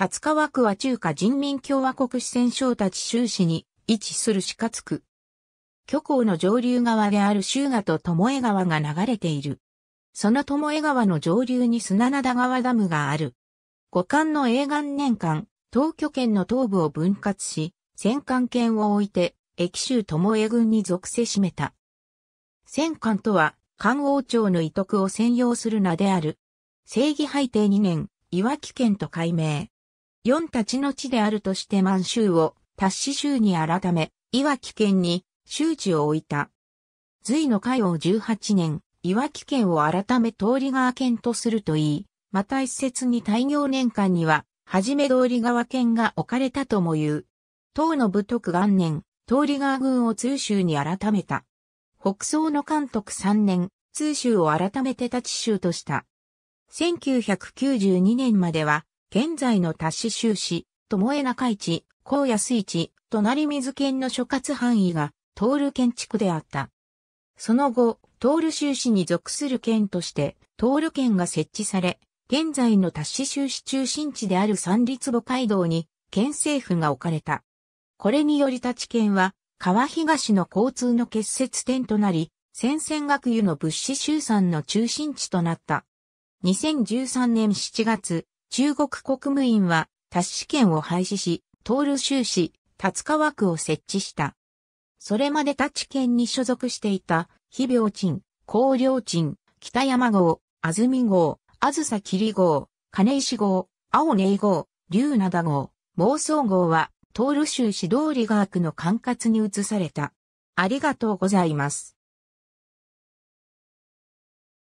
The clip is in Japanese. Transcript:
立川区は中華人民共和国四川省立州市に位置する四勝区。虚構の上流側である州河と友江川が流れている。その友江川の上流に砂灘川ダムがある。五冠の永岸年間、東京県の東部を分割し、戦艦県を置いて、駅州友江郡に属せしめた。戦艦とは、漢王朝の遺徳を専用する名である。正義拝定2年、岩木県と改名。四たちの地であるとして満州を達し、州に改め、岩木県に周知を置いた。隋の海王十八年、岩木県を改め通り川県とするといい、また一説に大行年間には、はじめ通り川県が置かれたとも言う。唐の武徳元年、通り川軍を通州に改めた。北宋の監督三年、通州を改めて立ち州とした。1992年までは、現在の達志州市、え中市、高安市、隣水県の所轄範囲が、トール県地区であった。その後、トール州市に属する県として、トール県が設置され、現在の達志州市中心地である三立母街道に、県政府が置かれた。これにより達県は、川東の交通の結節点となり、戦線学友の物資集散の中心地となった。2013年7月、中国国務院は、達市県を廃止し、東る州市、達川区を設置した。それまで達県に所属していた、非病鎮、高良鎮、北山号、安住号、あずさ霧号、金石号、青根号、龍灘号、妄想号は、東る州市通り川区の管轄に移された。ありがとうございます。